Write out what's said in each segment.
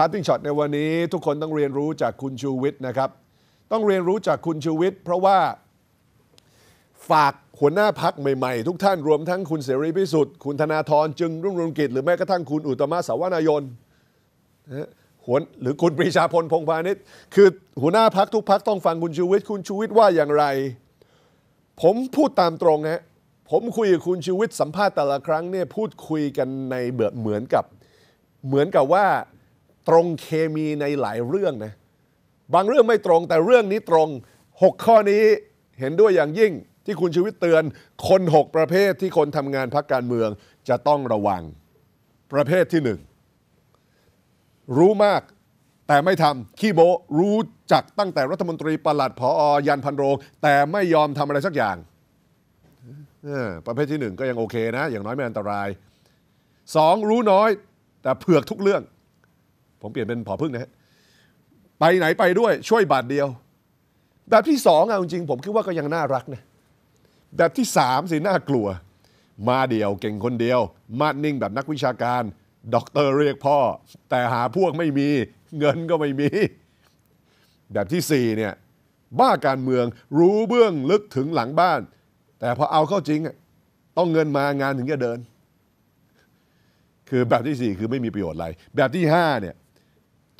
พาร์ติ้งช็อตในวันนี้ทุกคนต้องเรียนรู้จากคุณชูวิทย์นะครับ ต้องเรียนรู้จากคุณชูวิทย์เพราะว่าฝากหัวหน้าพักใหม่ๆทุกท่านรวมทั้งคุณเสรีพิสุทธิ์ คุณธนาธรจึงรุ่งรุองกิจหรือแม้กระทั่งคุณอุตมะสาวนายนหัวหรือคุณปรีชาพลพงพาณิชย์คือหัวหน้าพักทุกพักต้องฟังคุณชูวิทย์คุณชูวิทย์ว่าอย่างไร ผมพูดตามตรงฮะผมคุยกับคุณชูวิทย์สัมภาษณ์แต่ละครั้งเนี่ยพูดคุยกันในเบือเหมือนกับ เหมือนกับว่าตรงเคมีในหลายเรื่องนะ บางเรื่องไม่ตรง แต่เรื่องนี้ตรง6ข้อนี้เห็นด้วยอย่างยิ่งที่คุณชีวิตเตือนคน6ประเภทที่คนทำงานพักการเมือง จะต้องระวังประเภทที่หนึ่งรู้มากแต่ไม่ทำขี้โบรู้จักตั้งแต่รัฐมนตรีประหลัดพออยันพันโรงแต่ไม่ยอมทำอะไรสักอย่าง ประเภทที่หนึ่งก็ยังโอเคนะ อย่างน้อยไม่อันตรายสองรู้น้อยแต่เผือกทุกเรื่องผมเปลี่ยนเป็นผอพึ่งนะฮะ ไปไหนไปด้วยช่วยบาทเดียว แบบที่สองอะจริงผมคิดว่าก็ยังน่ารักนะ แบบที่สามสิน่ากลัว มาเดียวเก่งคนเดียว มานิ่งแบบนักวิชาการ ด็อกเตอร์เรียกพ่อ แต่หาพวกไม่มีเงินก็ไม่มี แบบที่สี่เนี่ย บ้าการเมืองรู้เบื้องลึกถึงหลังบ้าน แต่พอเอาเข้าจริงต้องเงินมางานถึงจะเดิน คือแบบที่สี่คือไม่มีประโยชน์อะไร แบบที่ห้าเนี่ย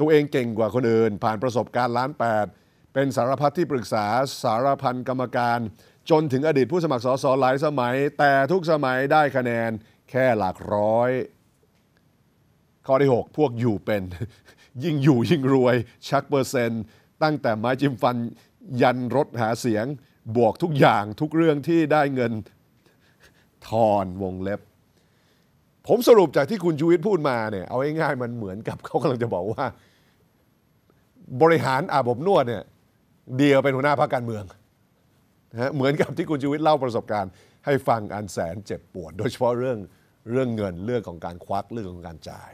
ตัวเองเก่งกว่าคนอื่นผ่านประสบการณ์ล้านแปดเป็นสารพัดที่ปรึกษาสารพันกรรมการ จนถึงอดีตผู้สมัครสอสอหลายสมัย แต่ทุกสมัยได้คะแนนแค่หลักร้อยข้อที่6พวกอยู่เป็นยิ่งอยู่ยิ่งรวย ชักเปอร์เซนต์ตั้งแต่ไม้จิ้มฟันยันรถหาเสียงบวกทุกอย่างทุกเรื่องที่ได้เงินทอนวงเล็บผมสรุปจากที่คุณชูวิทย์พูดมาเนี่ยเอาง่ายๆมันเหมือนกับเขากำลังจะบอกว่าบริหารอาบอบนวดเนี่ยเดียวเป็นหัวหน้าพรรคการเมืองนะเหมือนกับที่คุณชูวิทย์เล่าประสบการณ์ให้ฟังอันแสนเจ็บปวด โดยเฉพาะเรื่องเรื่องเงินเรื่องของการควักเรื่องของการจ่าย